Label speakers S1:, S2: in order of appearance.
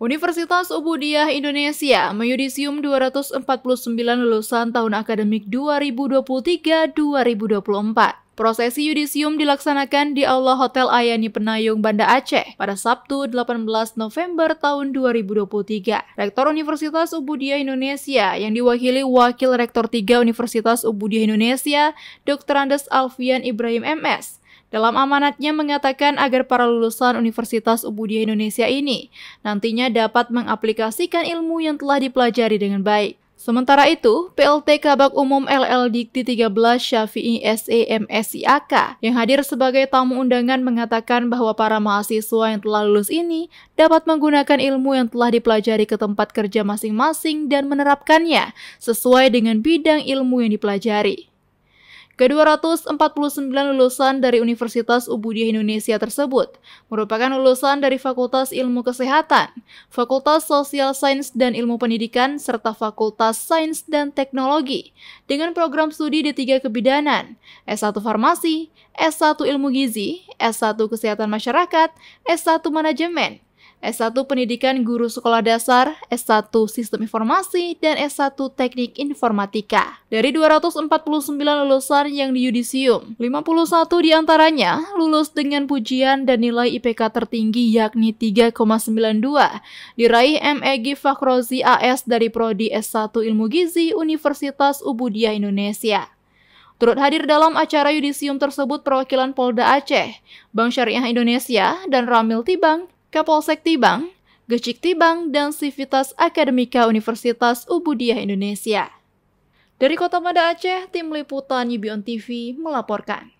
S1: Universitas Ubudiah Indonesia Menyudisium 249 lulusan tahun akademik 2023-2024. Prosesi yudisium dilaksanakan di Aula Hotel Ayani Penayung, Banda Aceh pada Sabtu 18 November tahun 2023. Rektor Universitas Ubudiah Indonesia yang diwakili Wakil Rektor 3 Universitas Ubudiah Indonesia, Dr. Andes Alfian Ibrahim MS, dalam amanatnya mengatakan agar para lulusan Universitas Ubudia Indonesia ini nantinya dapat mengaplikasikan ilmu yang telah dipelajari dengan baik. Sementara itu, PLT Kabak Umum LL Dikti 13 Syafi'i SEMSIAK yang hadir sebagai tamu undangan mengatakan bahwa para mahasiswa yang telah lulus ini dapat menggunakan ilmu yang telah dipelajari ke tempat kerja masing-masing dan menerapkannya sesuai dengan bidang ilmu yang dipelajari. Ke-249 lulusan dari Universitas Ubudiah Indonesia tersebut merupakan lulusan dari Fakultas Ilmu Kesehatan, Fakultas Sosial Sains dan Ilmu Pendidikan, serta Fakultas Sains dan Teknologi dengan program studi di tiga Kebidanan, S1 Farmasi, S1 Ilmu Gizi, S1 Kesehatan Masyarakat, S1 Manajemen, S1 Pendidikan Guru Sekolah Dasar, S1 Sistem Informasi, dan S1 Teknik Informatika. Dari 249 lulusan yang di yudisium, 51 diantaranya lulus dengan pujian dan nilai IPK tertinggi yakni 3,92, diraih MEG Fakrozi AS dari Prodi S1 Ilmu Gizi Universitas Ubudiah Indonesia. Turut hadir dalam acara yudisium tersebut perwakilan Polda Aceh, Bank Syariah Indonesia, dan Ramil Tibang Kapolsek Tibang, Gecik Tibang, dan Sivitas Akademika Universitas Ubudiah Indonesia. Dari Kota Mada Aceh, Tim Liputan Yubion TV melaporkan.